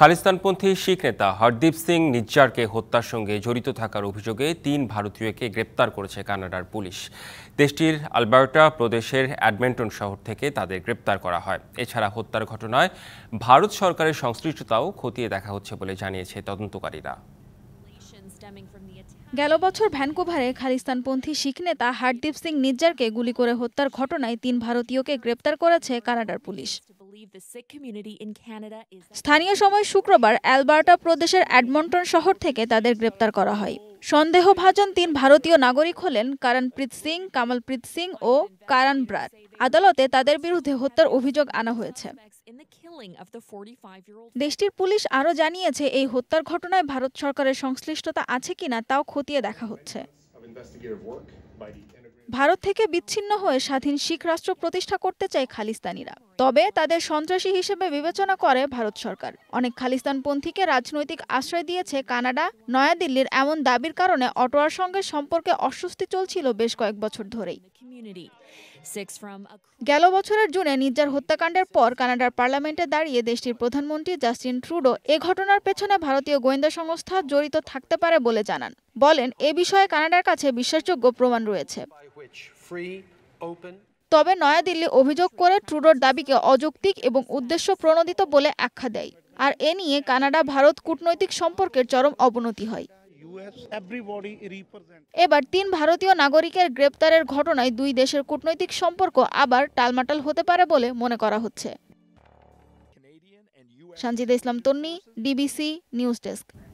খালিস্তানপন্থী শিখ নেতা হরদীপ সিং নিজ্জারকে হত্যার সঙ্গে জড়িত থাকার অভিযোগে তিন ভারতীয়কে গ্রেপ্তার করেছে কানাডার পুলিশ দেশটির আলবার্টা প্রদেশের অ্যাডমেন্টন শহর থেকে তাদের গ্রেপ্তার করা হয় এছাড়া হত্যার ঘটনায় ভারত সরকারের সংশ্লিষ্টতাও খতিয়ে দেখা হচ্ছে বলে জানিয়েছে তদন্তকারীরা গেল বছর ভ্যানকুভারে খালিস্তানপন্থী শিখ নেতা হারদীপ সিং নিজ্জারকে গুলি করে হত্যার ঘটনায় তিন ভারতীয়কে গ্রেপ্তার করেছে কানাডার পুলিশ স্থানীয় সময় শুক্রবার অ্যালবার্টা প্রদেশের অ্যাডমন্টন শহর থেকে তাদের গ্রেপ্তার করা হয় সন্দেহভাজন তিন ভারতীয় নাগরিক হলেন কারণপ্রীত সিং কামলপ্রীত সিং ও কারণ ব্রাট আদালতে তাদের বিরুদ্ধে হত্যার অভিযোগ আনা হয়েছে দেশটির পুলিশ আরও জানিয়েছে এই হত্যার ঘটনায় ভারত সরকারের সংশ্লিষ্টতা আছে কিনা তাও খতিয়ে দেখা হচ্ছে ভারত থেকে বিচ্ছিন্ন হয়ে স্বাধীন শিখ রাষ্ট্র প্রতিষ্ঠা করতে চায় খালিস্তানিরা তবে তাদের সন্ত্রাসী হিসেবে বিবেচনা করে ভারত সরকার অনেক খালিস্তানপন্থীকে রাজনৈতিক আশ্রয় দিয়েছে কানাডা নয়াদিল্লির এমন দাবির কারণে অটোয়ার সঙ্গে সম্পর্কে অস্বস্তি চলছিল বেশ কয়েক বছর ধরেই গেল বছরের জুনে নির্জার হত্যাকাণ্ডের পর কানাডার পার্লামেন্টে দাঁড়িয়ে দেশটির প্রধানমন্ত্রী জাস্টিন ট্রুডো এ ঘটনার পেছনে ভারতীয় গোয়েন্দা সংস্থা জড়িত থাকতে পারে বলে জানান বলেন এ বিষয়ে কানাডার কাছে বিশ্বাসযোগ্য প্রমাণ রয়েছে তবে নয়াদিল্লি অভিযোগ করে ট্রুডোর দাবিকে অযৌক্তিক এবং উদ্দেশ্য প্রণোদিত বলে আখ্যা দেয় আর এ নিয়ে কানাডা ভারত কূটনৈতিক সম্পর্কের চরম অবনতি হয় এবার তিন ভারতীয় নাগরিকের গ্রেপ্তারের ঘটনায় দুই দেশের কূটনৈতিক সম্পর্ক আবার টালমাটাল হতে পারে বলে মনে করা হচ্ছে Sanjida Islam Tonni DBC news desk